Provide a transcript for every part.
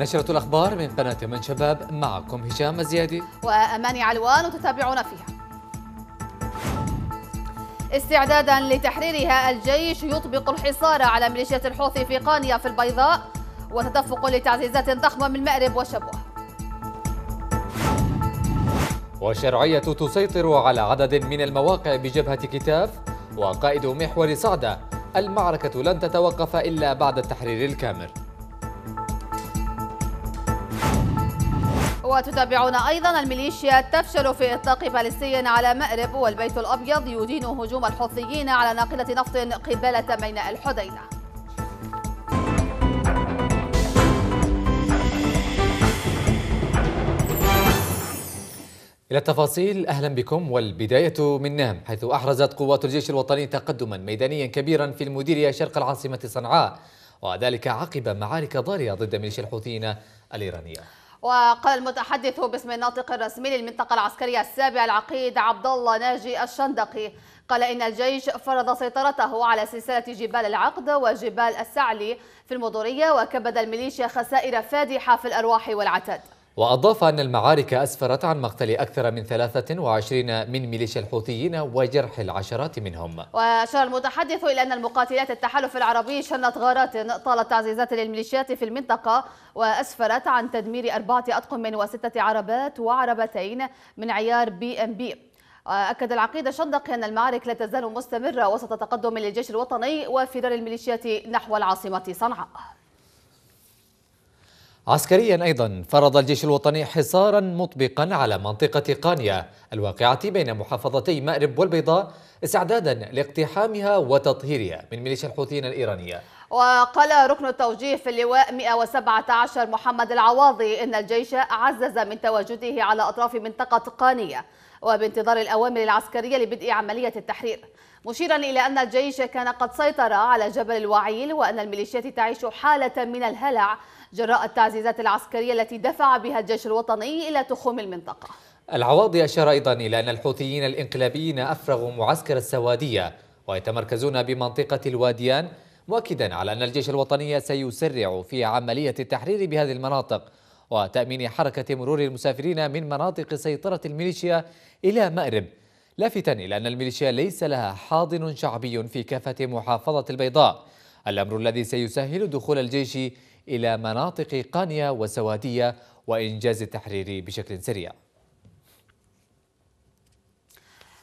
نشرة الأخبار من قناة من شباب معكم هشام مزيادي وأماني علوان وتتابعونا فيها استعدادا لتحريرها الجيش يطبق الحصار على ميليشيات الحوثي في قانيا في البيضاء وتدفق لتعزيزات ضخمة من المأرب وشبوه والشرعية تسيطر على عدد من المواقع بجبهة كتاف وقائد محور صعدة المعركة لن تتوقف إلا بعد التحرير الكامل وتتابعون أيضا الميليشيا تفشل في إطلاق باليستي على مأرب والبيت الأبيض يدين هجوم الحوثيين على ناقلة نفط قبالة ميناء الحديدة إلى التفاصيل أهلا بكم والبداية من نام حيث أحرزت قوات الجيش الوطني تقدما ميدانيا كبيرا في المديرية شرق العاصمة صنعاء وذلك عقب معارك ضارية ضد ميليشيا الحوثيين الإيرانية وقال المتحدث باسم الناطق الرسمي للمنطقة العسكرية السابعة العقيد عبد الله ناجي الشندقي قال إن الجيش فرض سيطرته على سلسلة جبال العقد وجبال السعلي في المضورية وكبد الميليشيا خسائر فادحة في الأرواح والعتاد وأضاف أن المعارك أسفرت عن مقتل أكثر من 23 من ميليشيا الحوثيين وجرح العشرات منهم وأشار المتحدث إلى أن المقاتلات التحالف العربي شنت غارات طالت تعزيزات للميليشيات في المنطقة وأسفرت عن تدمير أربعة أطقم وستة عربات وعربتين من عيار بي أم بي أكد العقيد شندق أن المعارك لا تزال مستمرة وسط تقدم للجيش الوطني وفرار الميليشيات نحو العاصمة صنعاء عسكريا أيضا فرض الجيش الوطني حصارا مطبقا على منطقة قانيا الواقعة بين محافظتي مأرب والبيضاء استعدادا لاقتحامها وتطهيرها من ميليشيا الحوثيين الإيرانية وقال ركن التوجيه في اللواء 117 محمد العواضي إن الجيش عزز من تواجده على أطراف منطقة قانية وبانتظار الأوامر العسكرية لبدء عملية التحرير مشيرا إلى أن الجيش كان قد سيطر على جبل الوعيل وأن الميليشيات تعيش حالة من الهلع جراء التعزيزات العسكرية التي دفع بها الجيش الوطني إلى تخوم المنطقة العواضي أشار أيضا إلى أن الحوثيين الإنقلابيين أفرغوا معسكر السوادية ويتمركزون بمنطقة الواديان مؤكدا على أن الجيش الوطني سيسرع في عملية التحرير بهذه المناطق وتأمين حركة مرور المسافرين من مناطق سيطرة الميليشيا إلى مأرب لافتا إلى أن الميليشيا ليس لها حاضن شعبي في كافة محافظة البيضاء الأمر الذي سيسهل دخول الجيش إلى مناطق قانيا وسوادية وإنجاز التحرير بشكل سريع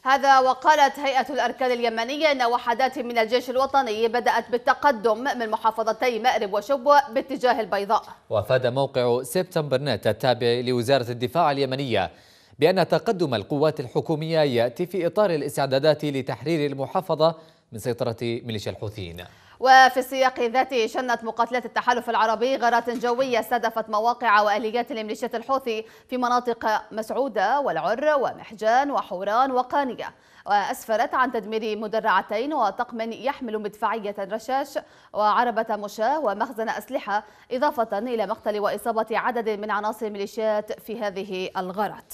هذا وقالت هيئة الأركان اليمنية أن وحدات من الجيش الوطني بدأت بالتقدم من محافظتي مأرب وشبوة باتجاه البيضاء وأفاد موقع سبتمبر نت التابع لوزارة الدفاع اليمنية بأن تقدم القوات الحكومية يأتي في إطار الاستعدادات لتحرير المحافظة من سيطرة ميليشيا الحوثيين وفي السياق ذاته شنت مقاتلات التحالف العربي غارات جوية استهدفت مواقع وآليات لميليشيات الحوثي في مناطق مسعودة والعر ومحجان وحوران وقانية وأسفرت عن تدمير مدرعتين وطقم يحمل مدفعية رشاش وعربة مشاة ومخزن أسلحة إضافة إلى مقتل وإصابة عدد من عناصر الميليشيات في هذه الغارات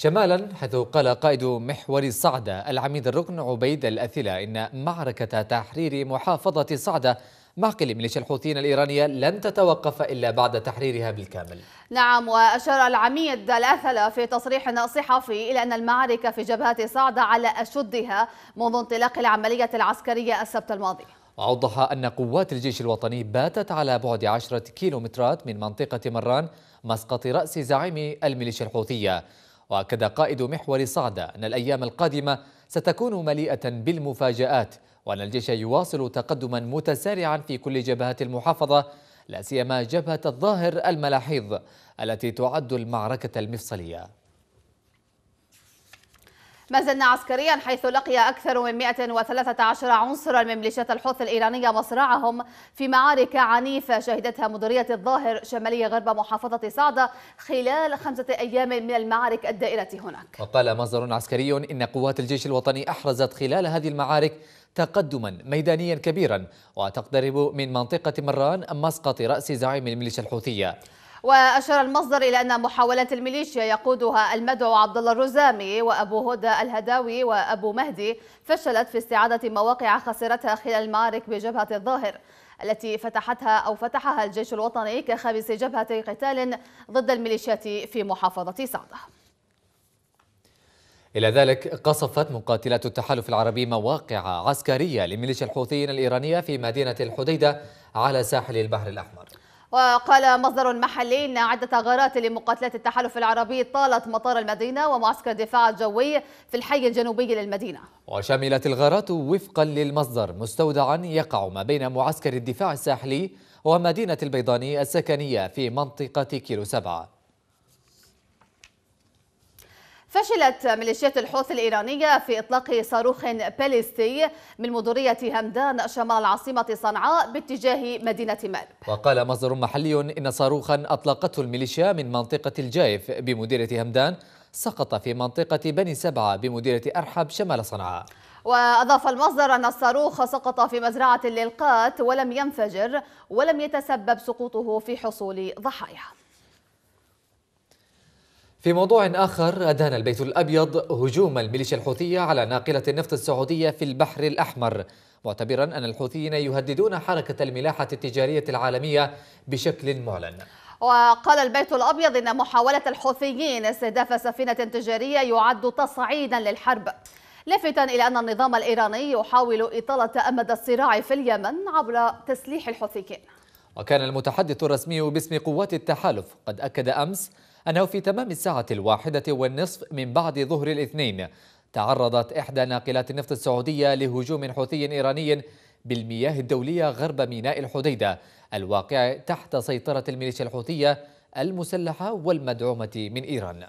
شمالا حيث قال قائد محور صعدة العميد الركن عبيد الأثلة إن معركة تحرير محافظة صعدة معقل ميليشيا الحوثيين الإيرانية لن تتوقف إلا بعد تحريرها بالكامل نعم وأشار العميد الأثلة في تصريح صحفي إلى أن المعركة في جبهة صعدة على أشدها منذ انطلاق العملية العسكرية السبت الماضي وأوضح أن قوات الجيش الوطني باتت على بعد عشرة كيلومترات من منطقة مران مسقط رأس زعيم الميليشيا الحوثية واكد قائد محور صعده ان الايام القادمه ستكون مليئه بالمفاجات وان الجيش يواصل تقدما متسارعا في كل جبهات المحافظه لا سيما جبهه الظاهر الملاحيظ التي تعد المعركه المفصليه ما زلنا عسكريا حيث لقي أكثر من 113 عنصرا من ميليشيات الحوثي الإيرانية مصرعهم في معارك عنيفة شهدتها مديرية الظاهر شمالية غرب محافظة صعدة خلال خمسة أيام من المعارك الدائرة هناك وقال مصدر عسكري إن قوات الجيش الوطني أحرزت خلال هذه المعارك تقدما ميدانيا كبيرا وتقترب من منطقة مران مسقط رأس زعيم الميليشيا الحوثية وأشار المصدر إلى أن محاولات الميليشيا يقودها المدعو عبد الله الرزامي وأبو هدى الهداوي وأبو مهدي فشلت في استعادة مواقع خسرتها خلال المعارك بجبهة الظاهر التي فتحتها أو فتحها الجيش الوطني كخامس جبهة قتال ضد الميليشيات في محافظة صعدة إلى ذلك قصفت مقاتلات التحالف العربي مواقع عسكرية لميليشيا الحوثيين الإيرانية في مدينة الحديدة على ساحل البحر الأحمر وقال مصدر محلي ان عده غارات لمقاتلات التحالف العربي طالت مطار المدينه ومعسكر الدفاع الجوي في الحي الجنوبي للمدينه. وشملت الغارات وفقا للمصدر مستودعا يقع ما بين معسكر الدفاع الساحلي ومدينه البيضاني السكنيه في منطقه كيلو سبعه. فشلت ميليشيات الحوثي الإيرانية في إطلاق صاروخ باليستي من مديرية همدان شمال عاصمة صنعاء باتجاه مدينة مأرب وقال مصدر محلي إن صاروخا أطلقته الميليشيا من منطقة الجايف بمديرية همدان سقط في منطقة بني سبعة بمديرية أرحب شمال صنعاء وأضاف المصدر أن الصاروخ سقط في مزرعة للقات ولم ينفجر ولم يتسبب سقوطه في حصول ضحايا في موضوع آخر أدان البيت الأبيض هجوم الميليشيا الحوثية على ناقلة النفط السعودية في البحر الأحمر معتبرا أن الحوثيين يهددون حركة الملاحة التجارية العالمية بشكل معلن وقال البيت الأبيض إن محاولة الحوثيين استهداف سفينة تجارية يعد تصعيدا للحرب لافتا إلى أن النظام الإيراني يحاول إطالة أمد الصراع في اليمن عبر تسليح الحوثيين وكان المتحدث الرسمي باسم قوات التحالف قد أكد أمس أنه في تمام الساعة الواحدة والنصف من بعد ظهر الاثنين تعرضت إحدى ناقلات النفط السعودية لهجوم حوثي إيراني بالمياه الدولية غرب ميناء الحديدة الواقع تحت سيطرة الميليشيا الحوثية المسلحة والمدعومة من إيران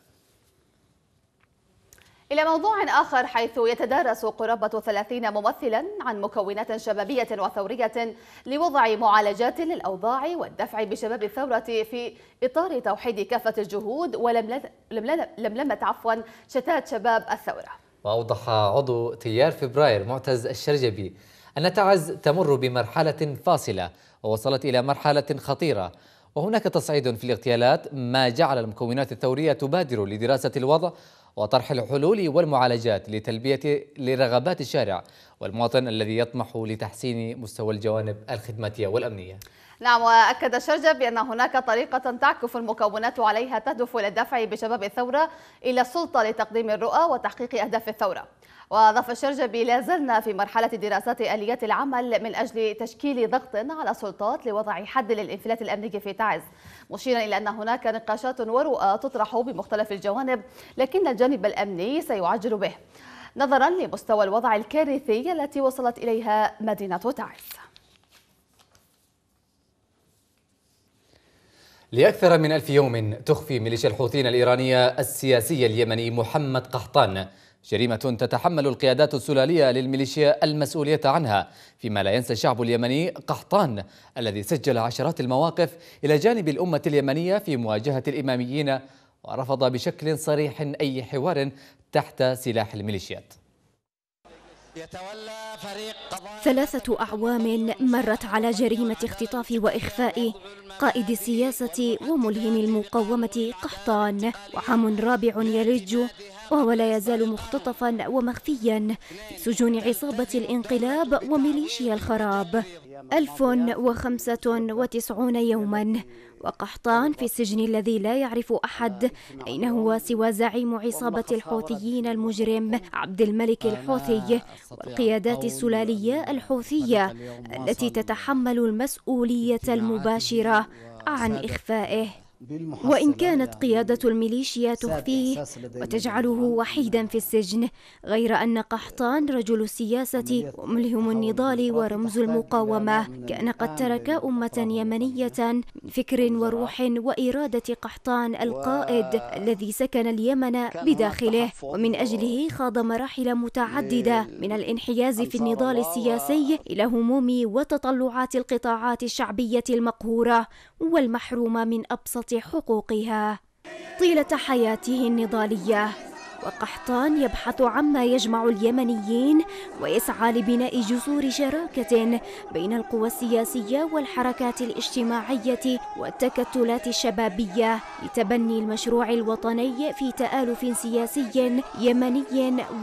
إلى موضوع آخر حيث يتدارس قرابة 30 ممثلا عن مكونات شبابية وثورية لوضع معالجات للأوضاع والدفع بشباب الثورة في إطار توحيد كافة الجهود ولملمة عفوا شتات شباب الثورة وأوضح عضو تيار فبراير معتز الشرجبي أن تعز تمر بمرحلة فاصلة ووصلت إلى مرحلة خطيرة وهناك تصعيد في الاغتيالات ما جعل المكونات الثورية تبادر لدراسة الوضع وطرح الحلول والمعالجات لتلبية لرغبات الشارع والمواطن الذي يطمح لتحسين مستوى الجوانب الخدماتية والأمنية نعم وأكد شرجة بأن هناك طريقة تعكف المكونات عليها تهدف إلى الدفع بشباب الثورة إلى السلطة لتقديم الرؤى وتحقيق أهداف الثورة وأضاف الشرجبي لا زلنا في مرحلة دراسات آليات العمل من أجل تشكيل ضغط على السلطات لوضع حد للانفلات الأمني في تعز مشيرا إلى أن هناك نقاشات ورؤى تطرح بمختلف الجوانب لكن الجانب الأمني سيعجل به نظرا لمستوى الوضع الكارثي التي وصلت إليها مدينة تعز لأكثر من ألف يوم تخفي ميليشيا الحوثيين الإيرانية السياسية اليمني محمد قحطان جريمة تتحمل القيادات السلالية للميليشيا المسؤولية عنها فيما لا ينسى الشعب اليمني قحطان الذي سجل عشرات المواقف إلى جانب الأمة اليمنية في مواجهة الإماميين ورفض بشكل صريح أي حوار تحت سلاح الميليشيات يتولى فريق ثلاثة أعوام مرت على جريمة اختطاف وإخفاء قائد السياسة وملهم المقاومة قحطان وعام رابع يلج وهو لا يزال مختطفا ومخفيا في سجون عصابة الانقلاب وميليشيا الخراب 1095 يوما وقحطان في السجن الذي لا يعرف أحد أين هو سوى زعيم عصابة الحوثيين المجرم عبد الملك الحوثي والقيادات السلالية الحوثية التي تتحمل المسؤولية المباشرة عن إخفائه وإن كانت يعني قيادة الميليشيا تخفيه وتجعله وحيدا في السجن غير أن قحطان رجل السياسة وملهم النضال ورمز المقاومة كان قد ترك أمة يمنية فكر وروح وإرادة قحطان القائد الذي سكن اليمن بداخله ومن أجله خاض مراحل متعددة من الانحياز في النضال السياسي إلى هموم وتطلعات القطاعات الشعبية المقهورة والمحرومة من أبسط حقوقها طيلة حياته النضالية وقحطان يبحث عما يجمع اليمنيين ويسعى لبناء جسور شراكة بين القوى السياسية والحركات الاجتماعية والتكتلات الشبابية لتبني المشروع الوطني في تآلف سياسي يمني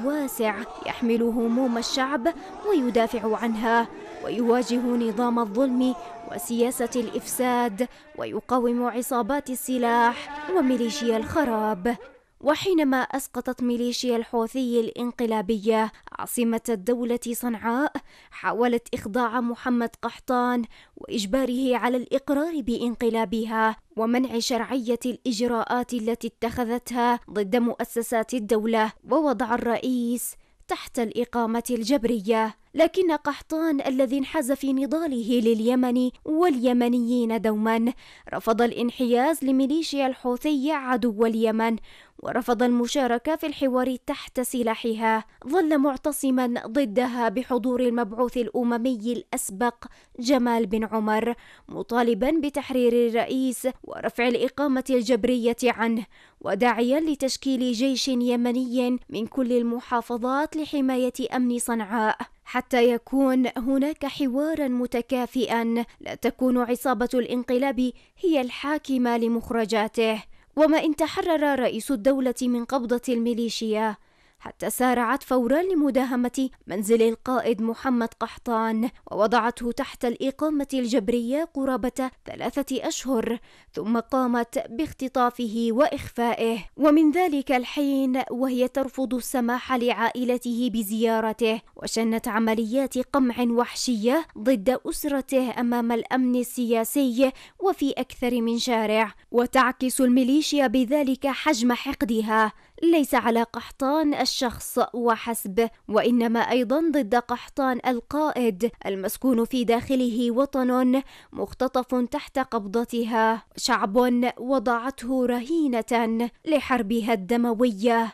واسع يحمل هموم الشعب ويدافع عنها ويواجه نظام الظلم وسياسة الإفساد ويقاوم عصابات السلاح وميليشيا الخراب وحينما أسقطت ميليشيا الحوثي الإنقلابية عاصمة الدولة صنعاء حاولت إخضاع محمد قحطان وإجباره على الإقرار بإنقلابها ومنع شرعية الإجراءات التي اتخذتها ضد مؤسسات الدولة ووضع الرئيس تحت الإقامة الجبرية لكن قحطان الذي انحاز في نضاله لليمن واليمنيين دوما رفض الانحياز لميليشيا الحوثي عدو اليمن ورفض المشاركة في الحوار تحت سلاحها ظل معتصما ضدها بحضور المبعوث الأممي الأسبق جمال بن عمر مطالبا بتحرير الرئيس ورفع الإقامة الجبرية عنه وداعيا لتشكيل جيش يمني من كل المحافظات لحماية أمن صنعاء حتى يكون هناك حوارا متكافئا لا تكون عصابه الانقلاب هي الحاكمه لمخرجاته وما ان تحرر رئيس الدوله من قبضه الميليشيا حتى سارعت فورا لمداهمة منزل القائد محمد قحطان ووضعته تحت الإقامة الجبرية قرابة ثلاثة أشهر ثم قامت باختطافه وإخفائه ومن ذلك الحين وهي ترفض السماح لعائلته بزيارته وشنت عمليات قمع وحشية ضد أسرته أمام الأمن السياسي وفي أكثر من شارع وتعكس الميليشيا بذلك حجم حقدها ليس على قحطان الشخص وحسب وانما ايضا ضد قحطان القائد المسكون في داخله وطن مختطف تحت قبضتها شعب وضعته رهينه لحربها الدمويه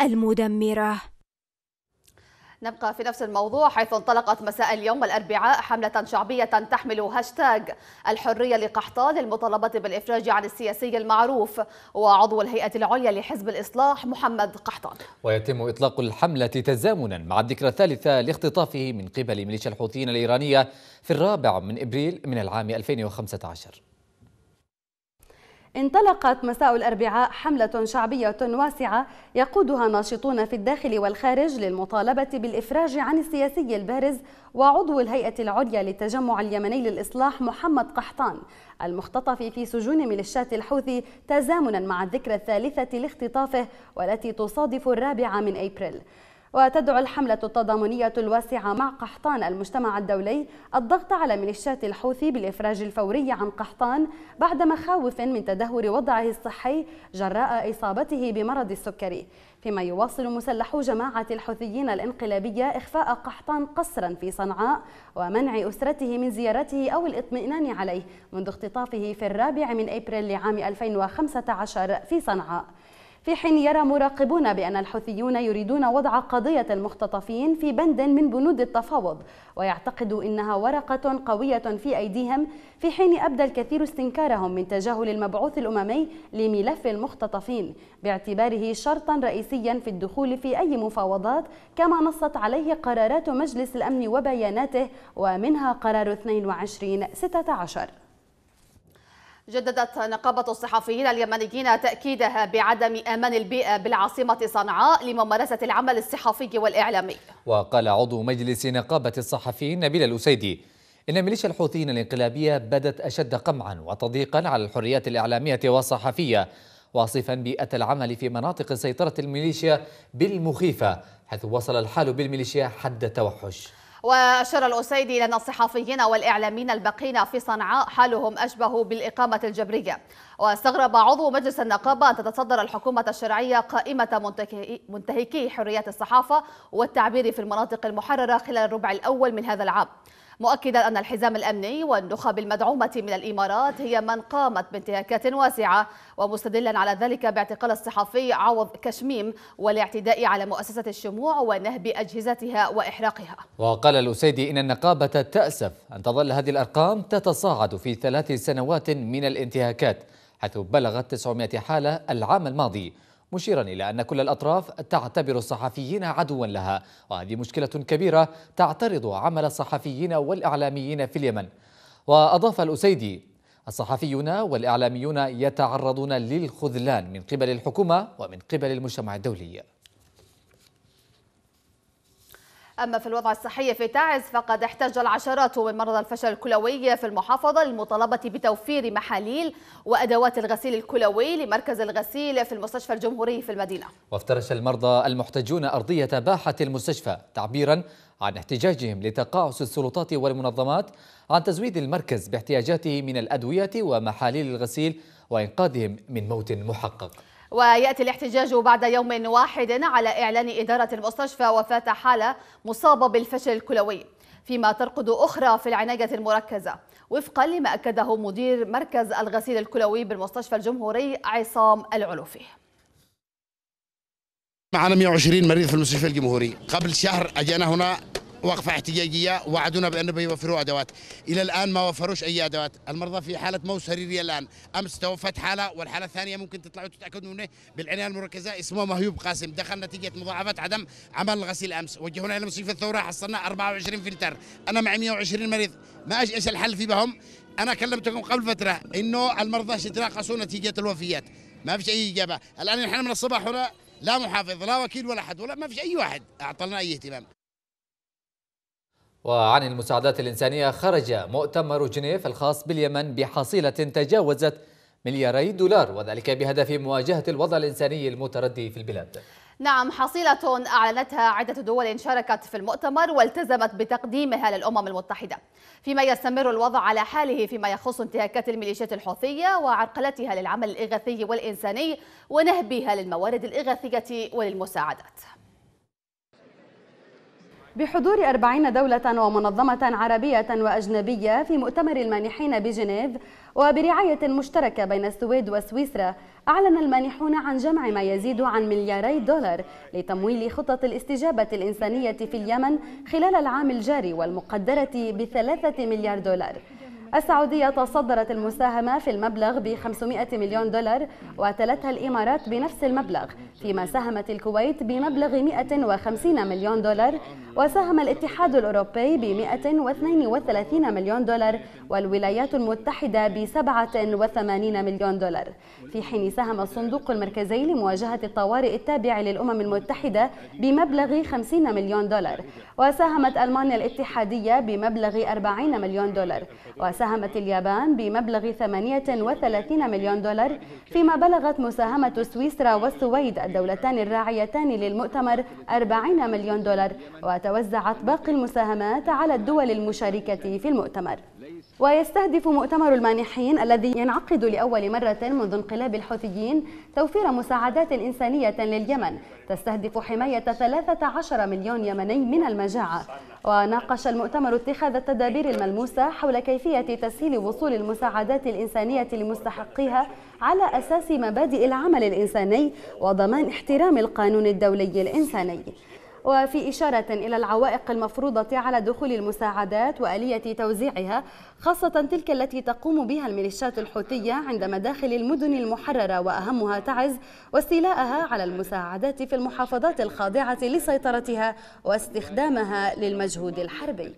المدمره نبقى في نفس الموضوع حيث انطلقت مساء اليوم الأربعاء حملة شعبية تحمل هاشتاج الحرية لقحطان للمطالبة بالإفراج عن السياسي المعروف وعضو الهيئة العليا لحزب الإصلاح محمد قحطان ويتم إطلاق الحملة تزامنا مع الذكرى الثالثة لاختطافه من قبل ميليشيا الحوثيين الإيرانية في الرابع من إبريل من العام 2015 انطلقت مساء الأربعاء حملة شعبية واسعة يقودها ناشطون في الداخل والخارج للمطالبة بالإفراج عن السياسي البارز وعضو الهيئة العليا للتجمع اليمني للإصلاح محمد قحطان المختطف في سجون ميليشيات الحوثي تزامنا مع الذكرى الثالثة لاختطافه والتي تصادف الرابعة من أبريل وتدعو الحملة التضامنية الواسعة مع قحطان المجتمع الدولي الضغط على ميليشيات الحوثي بالإفراج الفوري عن قحطان بعد مخاوف من تدهور وضعه الصحي جراء إصابته بمرض السكري فيما يواصل مسلحو جماعة الحوثيين الانقلابية إخفاء قحطان قصرا في صنعاء ومنع أسرته من زيارته أو الإطمئنان عليه منذ اختطافه في الرابع من أبريل لعام 2015 في صنعاء في حين يرى مراقبون بأن الحوثيون يريدون وضع قضية المختطفين في بند من بنود التفاوض ويعتقدوا إنها ورقة قوية في أيديهم في حين أبدى الكثير استنكارهم من تجاهل المبعوث الأممي لملف المختطفين باعتباره شرطا رئيسيا في الدخول في أي مفاوضات كما نصت عليه قرارات مجلس الأمن وبياناته ومنها قرار 22 16 جددت نقابة الصحفيين اليمنيين تأكيدها بعدم أمان البيئة بالعاصمة صنعاء لممارسة العمل الصحفي والإعلامي وقال عضو مجلس نقابة الصحفيين نبيل الأسيدي إن ميليشيا الحوثيين الانقلابية بدت أشد قمعا وتضييقا على الحريات الإعلامية والصحفية واصفا بيئة العمل في مناطق سيطرة الميليشيا بالمخيفة حيث وصل الحال بالميليشيا حد توحش وأشار الأسيدي إلى أن الصحفيين والإعلاميين الباقين في صنعاء حالهم أشبه بالإقامة الجبرية واستغرب عضو مجلس النقابة أن تتصدر الحكومة الشرعية قائمة منتهكي حريات الصحافة والتعبير في المناطق المحررة خلال الربع الأول من هذا العام مؤكدا أن الحزام الأمني والنخب المدعومة من الإمارات هي من قامت بانتهاكات واسعة ومستدلا على ذلك باعتقال الصحفي عوض كشميم والاعتداء على مؤسسة الشموع ونهب أجهزتها وإحراقها وقال الأسيدي إن النقابة تأسف أن تظل هذه الأرقام تتصاعد في ثلاث سنوات من الانتهاكات حيث بلغت 900 حالة العام الماضي مشيرا إلى أن كل الأطراف تعتبر الصحفيين عدوا لها وهذه مشكلة كبيرة تعترض عمل الصحفيين والإعلاميين في اليمن وأضاف الأسيدي الصحفيون والإعلاميون يتعرضون للخذلان من قبل الحكومة ومن قبل المجتمع الدولي أما في الوضع الصحي في تعز فقد احتج العشرات من مرضى الفشل الكلوي في المحافظة للمطالبة بتوفير محاليل وأدوات الغسيل الكلوي لمركز الغسيل في المستشفى الجمهوري في المدينة وافترش المرضى المحتجون أرضية باحة المستشفى تعبيرا عن احتجاجهم لتقاعس السلطات والمنظمات عن تزويد المركز باحتياجاته من الأدوية ومحاليل الغسيل وإنقاذهم من موت محقق ويأتي الاحتجاج بعد يوم واحد على إعلان إدارة المستشفى وفاة حالة مصابة بالفشل الكلوي فيما ترقد أخرى في العناية المركزة وفقا لما أكده مدير مركز الغسيل الكلوي بالمستشفى الجمهوري عصام العلوفي معنا 120 مريض في المستشفى الجمهوري قبل شهر أجانا هنا وقفة احتجاجية وعدونا بأنه بيوفروا أدوات إلى الآن ما وفروش أي أدوات المرضى في حالة موت سريرية الآن أمس توفت حالة والحالة الثانية ممكن تطلعوا تتأكدوا منه بالعناية المركزة اسمه مهيوب قاسم دخل نتيجة مضاعفات عدم عمل الغسيل أمس وجهونا إلى مصيف الثورة حصلنا 24 فلتر أنا معي 120 مريض ما أجي إيش الحل في بهم أنا كلمتكم قبل فترة إنه المرضى شتراقصوا نتيجة الوفيات ما فيش أي إجابة الآن نحن من الصباح هنا لا محافظ لا وكيل ولا حد ولا ما فيش أي واحد أعطلنا أي اهتمام وعن المساعدات الإنسانية خرج مؤتمر جنيف الخاص باليمن بحصيلة تجاوزت ملياري دولار وذلك بهدف مواجهة الوضع الإنساني المتردي في البلاد نعم حصيلة أعلنتها عدة دول شاركت في المؤتمر والتزمت بتقديمها للأمم المتحدة فيما يستمر الوضع على حاله فيما يخص انتهاكات الميليشيات الحوثية وعرقلتها للعمل الإغاثي والإنساني ونهبها للموارد الإغاثية وللمساعدات بحضور أربعين دولة ومنظمة عربية وأجنبية في مؤتمر المانحين بجنيف وبرعاية مشتركة بين السويد وسويسرا أعلن المانحون عن جمع ما يزيد عن ملياري دولار لتمويل خطط الاستجابة الإنسانية في اليمن خلال العام الجاري والمقدرة بثلاثة مليار دولار السعودية تصدرت المساهمة في المبلغ ب 500 مليون دولار وتلتها الإمارات بنفس المبلغ فيما ساهمت الكويت بمبلغ 150 مليون دولار وساهم الاتحاد الأوروبي ب 132 مليون دولار والولايات المتحدة ب 87 مليون دولار في حين ساهم الصندوق المركزي لمواجهة الطوارئ التابع للأمم المتحدة بمبلغ 50 مليون دولار وساهمت ألمانيا الاتحادية بمبلغ 40 مليون دولار ساهمت اليابان بمبلغ 38 مليون دولار فيما بلغت مساهمة سويسرا والسويد الدولتان الراعيتان للمؤتمر 40 مليون دولار وتوزعت باقي المساهمات على الدول المشاركة في المؤتمر ويستهدف مؤتمر المانحين الذي ينعقد لأول مرة منذ انقلاب الحوثيين توفير مساعدات إنسانية لليمن تستهدف حماية 13 مليون يمني من المجاعة وناقش المؤتمر اتخاذ التدابير الملموسة حول كيفية تسهيل وصول المساعدات الإنسانية لمستحقيها على أساس مبادئ العمل الإنساني وضمان احترام القانون الدولي الإنساني وفي إشارة إلى العوائق المفروضة على دخول المساعدات وآلية توزيعها خاصة تلك التي تقوم بها الميليشيات الحوثية عند مداخل المدن المحررة وأهمها تعز واستيلاءها على المساعدات في المحافظات الخاضعة لسيطرتها واستخدامها للمجهود الحربي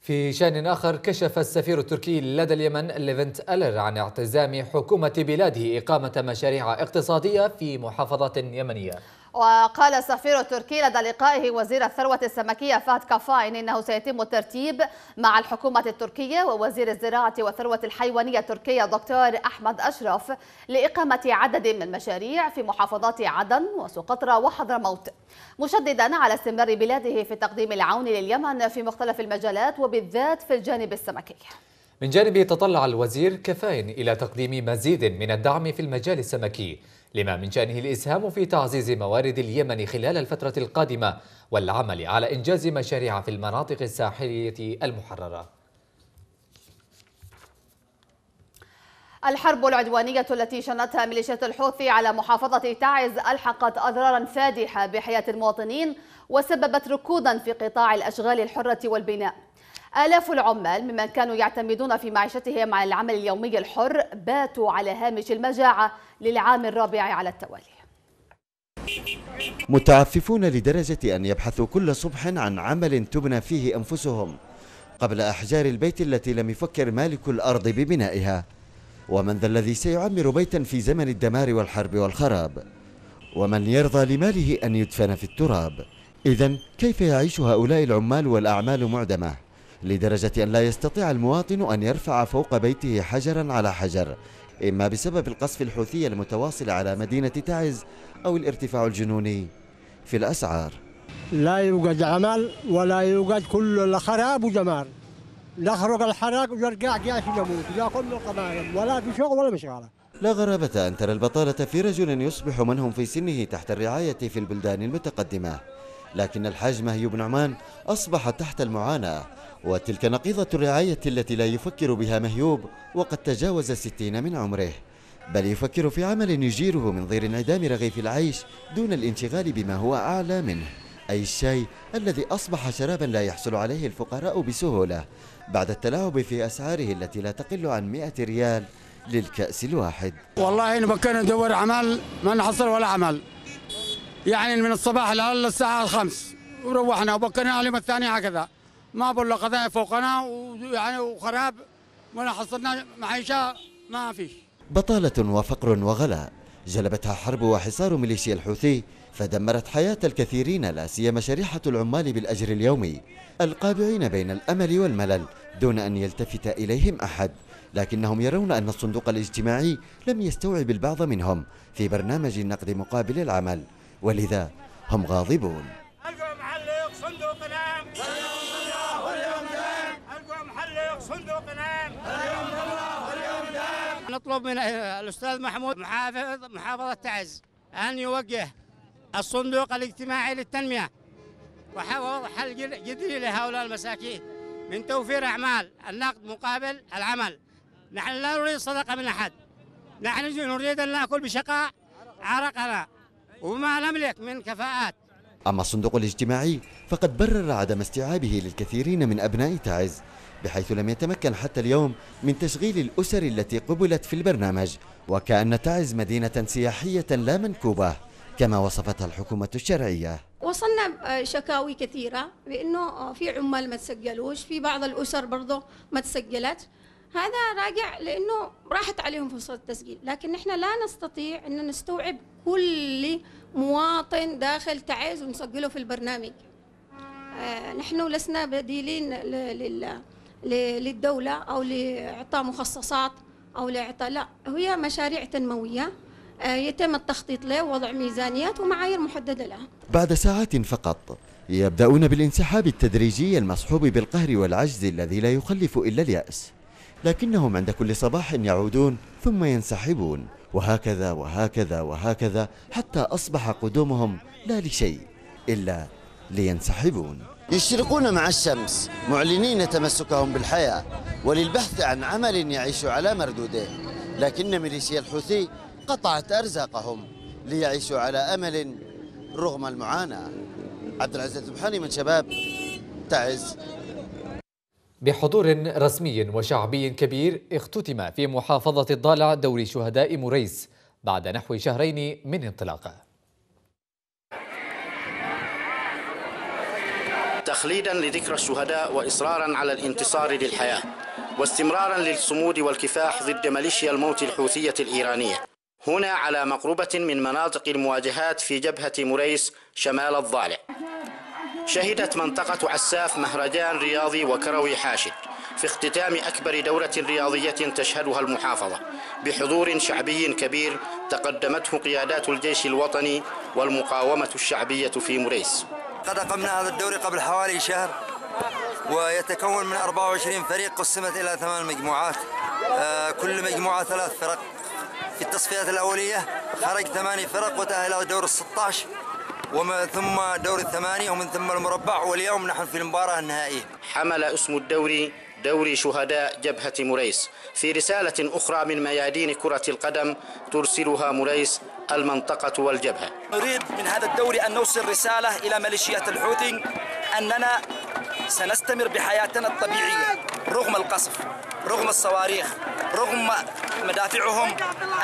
في شأن آخر كشف السفير التركي لدى اليمن ليفنت ألر عن اعتزام حكومة بلاده إقامة مشاريع اقتصادية في محافظات يمنية وقال السفير التركي لدى لقائه وزير الثروة السمكية فهد كفاين إنه سيتم الترتيب مع الحكومة التركية ووزير الزراعة والثروة الحيوانية التركية دكتور أحمد أشرف لإقامة عدد من المشاريع في محافظات عدن وسقطرى وحضرموت مشددا على استمرار بلاده في تقديم العون لليمن في مختلف المجالات وبالذات في الجانب السمكي من جانبه تطلع الوزير كفاين إلى تقديم مزيد من الدعم في المجال السمكي لما من شأنه الإسهام في تعزيز موارد اليمن خلال الفترة القادمة والعمل على إنجاز مشاريع في المناطق الساحلية المحررة الحرب العدوانية التي شنتها ميليشيات الحوثي على محافظة تعز ألحقت أضرارا فادحة بحياة المواطنين وسببت ركودا في قطاع الأشغال الحرة والبناء آلاف العمال ممن كانوا يعتمدون في معيشتهم على العمل اليومي الحر باتوا على هامش المجاعة للعام الرابع على التوالي متعففون لدرجة أن يبحثوا كل صبح عن عمل تبنى فيه أنفسهم قبل أحجار البيت التي لم يفكر مالك الأرض ببنائها ومن ذا الذي سيعمر بيتا في زمن الدمار والحرب والخراب ومن يرضى لماله أن يدفن في التراب إذا كيف يعيش هؤلاء العمال والأعمال معدمة لدرجة أن لا يستطيع المواطن أن يرفع فوق بيته حجرا على حجر إما بسبب القصف الحوثي المتواصل على مدينة تعز أو الارتفاع الجنوني في الأسعار لا يوجد عمل ولا يوجد كل الخراب وجمال نخرج الحراك ويرجع جيش يموت لا كل القبائل ولا في شغل ولا مشغلة لا غرابة أن ترى البطالة في رجل يصبح من هم في سنه تحت الرعاية في البلدان المتقدمة لكن الحاج مهيوب نعمان أصبح تحت المعاناة وتلك نقيضة الرعاية التي لا يفكر بها مهيوب وقد تجاوز الستين من عمره بل يفكر في عمل يجيره من ضير انعدام رغيف العيش دون الانشغال بما هو أعلى منه أي الشاي الذي أصبح شرابا لا يحصل عليه الفقراء بسهولة بعد التلاعب في أسعاره التي لا تقل عن 100 ريال للكأس الواحد والله إن بكنا ندور عمل ما نحصل ولا عمل يعني من الصباح الساعة الخمس وروحنا وبكنا اليوم الثاني هكذا ما له قضايا فوقنا ويعني وخراب ولا حصلنا معيشه ما فيش بطاله وفقر وغلاء جلبتها حرب وحصار ميليشيا الحوثي فدمرت حياة الكثيرين لا سيما شريحة العمال بالأجر اليومي القابعين بين الأمل والملل دون أن يلتفت إليهم أحد لكنهم يرون أن الصندوق الاجتماعي لم يستوعب البعض منهم في برنامج النقد مقابل العمل ولذا هم غاضبون نطلب من الأستاذ محمود محافظ محافظة تعز أن يوجه الصندوق الاجتماعي للتنمية وحفظ حل جذري لهؤلاء المساكين من توفير أعمال النقد مقابل العمل نحن لا نريد صدقة من أحد نحن نريد أن نأكل بشقاء عرقنا وما نملك من كفاءات أما الصندوق الاجتماعي فقد برر عدم استيعابه للكثيرين من أبناء تعز بحيث لم يتمكن حتى اليوم من تشغيل الأسر التي قبلت في البرنامج وكأن تعز مدينة سياحية لا منكوبة كما وصفتها الحكومة الشرعية وصلنا آه، شكاوي كثيرة بأنه آه، في عمال ما تسجلوش في بعض الأسر برضه ما تسجلت هذا راجع لأنه راحت عليهم فرصة التسجيل لكن نحن لا نستطيع أن نستوعب كل مواطن داخل تعز ونسجله في البرنامج آه، نحن لسنا بديلين لل للدولة أو لإعطاء مخصصات أو لإعطاء لا هي مشاريع تنموية آه، يتم التخطيط له ووضع ميزانيات ومعايير محددة لها بعد ساعات فقط يبدأون بالانسحاب التدريجي المصحوب بالقهر والعجز الذي لا يخلف إلا اليأس لكنهم عند كل صباح يعودون ثم ينسحبون وهكذا وهكذا وهكذا حتى أصبح قدومهم لا لشيء إلا لينسحبون يشرقون مع الشمس معلنين تمسكهم بالحياة وللبحث عن عمل يعيش على مردوده لكن ميليشيا الحوثي قطعت أرزاقهم ليعيشوا على أمل رغم المعاناة عبد العزيز البحاني من شباب تعز بحضور رسمي وشعبي كبير اختتم في محافظة الضالع دوري شهداء مريس بعد نحو شهرين من انطلاقه تخليدا لذكرى الشهداء وإصرارا على الانتصار للحياة واستمرارا للصمود والكفاح ضد ميليشيا الموت الحوثية الإيرانية هنا على مقربة من مناطق المواجهات في جبهة مريس شمال الضالع شهدت منطقة عساف مهرجان رياضي وكروي حاشد في اختتام أكبر دورة رياضية تشهدها المحافظة بحضور شعبي كبير تقدمته قيادات الجيش الوطني والمقاومة الشعبية في مريس قد أقمنا هذا الدوري قبل حوالي شهر ويتكون من 24 فريق قسمت إلى ثمان مجموعات آه، كل مجموعة ثلاث فرق في التصفيات الأولية خرج ثماني فرق وتأهل إلى دور ال 16 ومن ثم دور الثمانية ومن ثم المربع واليوم نحن في المباراة النهائية حمل اسم الدوري دوري شهداء جبهة مريس في رسالة أخرى من ميادين كرة القدم ترسلها مريس المنطقة والجبهة نريد من هذا الدوري أن نوصل رسالة إلى ميليشيات الحوثي أننا سنستمر بحياتنا الطبيعية رغم القصف رغم الصواريخ رغم مدافعهم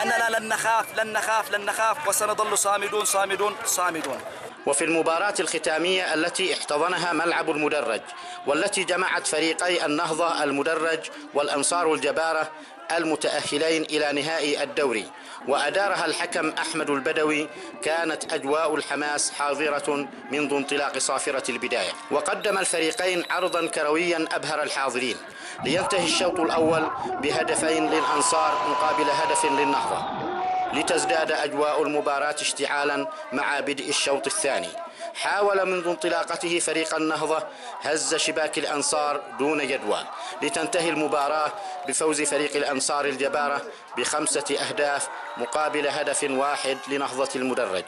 أننا لن نخاف لن نخاف لن نخاف وسنظل صامدون صامدون صامدون وفي المباراة الختامية التي احتضنها ملعب المدرج والتي جمعت فريقي النهضة المدرج والأنصار الجبارة المتأهلين إلى نهائي الدوري وأدارها الحكم أحمد البدوي كانت أجواء الحماس حاضرة منذ انطلاق صافرة البداية وقدم الفريقين عرضا كرويا أبهر الحاضرين لينتهي الشوط الأول بهدفين للأنصار مقابل هدف للنهضة لتزداد أجواء المباراة اشتعالا مع بدء الشوط الثاني حاول منذ انطلاقته فريق النهضة هز شباك الأنصار دون جدوى لتنتهي المباراة بفوز فريق الأنصار الجبارة بخمسة أهداف مقابل هدف واحد لنهضة المدرج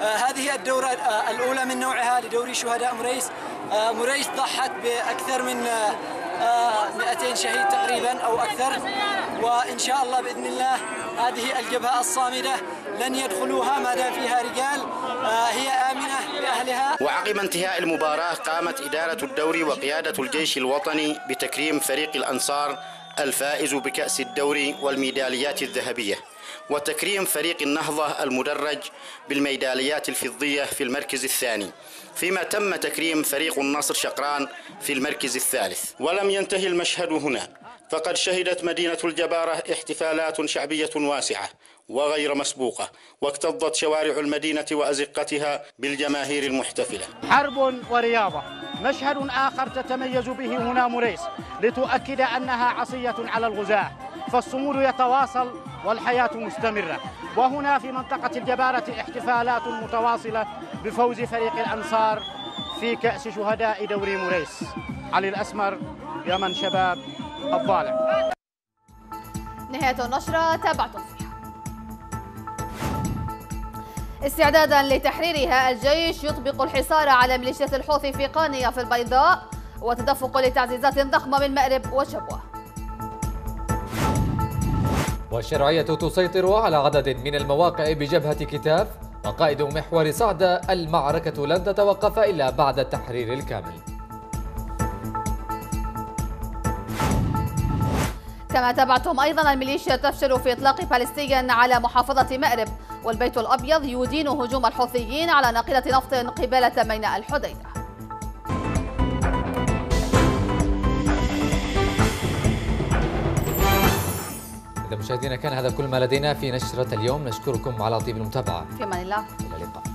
آه، هذه الدورة آه، الأولى من نوعها لدوري شهداء مريس آه، مريس ضحت بأكثر من 200 شهيد تقريبا أو أكثر وإن شاء الله بإذن الله هذه الجبهة الصامدة لن يدخلوها ما دام فيها رجال آه، هي آمنة لأهلها وعقب انتهاء المباراة قامت إدارة الدوري وقيادة الجيش الوطني بتكريم فريق الأنصار الفائز بكأس الدوري والميداليات الذهبية وتكريم فريق النهضة المدرج بالميداليات الفضية في المركز الثاني فيما تم تكريم فريق النصر شقران في المركز الثالث ولم ينتهي المشهد هنا فقد شهدت مدينة الجبارة احتفالات شعبية واسعة وغير مسبوقة واكتظت شوارع المدينة وأزقتها بالجماهير المحتفلة حرب ورياضة مشهد آخر تتميز به هنا مريس لتؤكد أنها عصية على الغزاة فالصمود يتواصل والحياة مستمرة وهنا في منطقة الجبارة احتفالات متواصلة بفوز فريق الأنصار في كأس شهداء دوري مريس علي الأسمر يمن شباب الضالع نهاية النشرة تابع فيها استعدادا لتحريرها الجيش يطبق الحصار على ميليشيات الحوثي في قانية في البيضاء وتدفق لتعزيزات ضخمة من مأرب وشبوة والشرعية تسيطر على عدد من المواقع بجبهة كتاف وقائد محور صعدة المعركة لن تتوقف إلا بعد التحرير الكامل كما تابعتم أيضا الميليشيا تفشل في إطلاق فلسطين على محافظة مأرب والبيت الأبيض يدين هجوم الحوثيين على ناقلة نفط قبالة ميناء الحديدة إذا مشاهدينا كان هذا كل ما لدينا في نشرة اليوم نشكركم على طيب المتابعة في أمان الله إلى اللقاء